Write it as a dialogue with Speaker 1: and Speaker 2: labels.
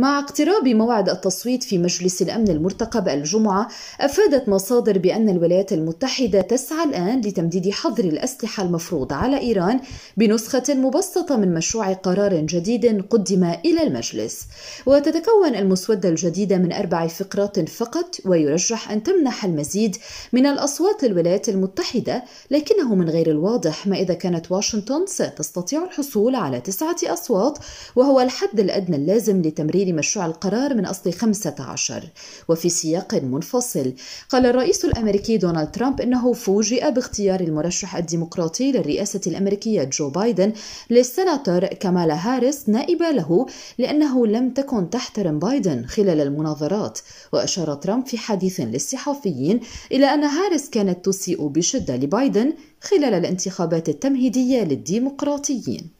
Speaker 1: مع اقتراب موعد التصويت في مجلس الامن المرتقب الجمعه افادت مصادر بان الولايات المتحده تسعى الان لتمديد حظر الاسلحه المفروض على ايران بنسخه مبسطه من مشروع قرار جديد قدم الى المجلس وتتكون المسوده الجديده من اربع فقرات فقط ويرجح ان تمنح المزيد من الاصوات للولايات المتحده لكنه من غير الواضح ما اذا كانت واشنطن ستستطيع الحصول على تسعه اصوات وهو الحد الادنى اللازم لتمرير لمشروع القرار من أصل 15 وفي سياق منفصل قال الرئيس الأمريكي دونالد ترامب أنه فوجئ باختيار المرشح الديمقراطي للرئاسة الأمريكية جو بايدن للسناتور كمالا هاريس نائبة له لأنه لم تكن تحترم بايدن خلال المناظرات وأشار ترامب في حديث للصحفيين إلى أن هاريس كانت تسيء بشدة لبايدن خلال الانتخابات التمهيدية للديمقراطيين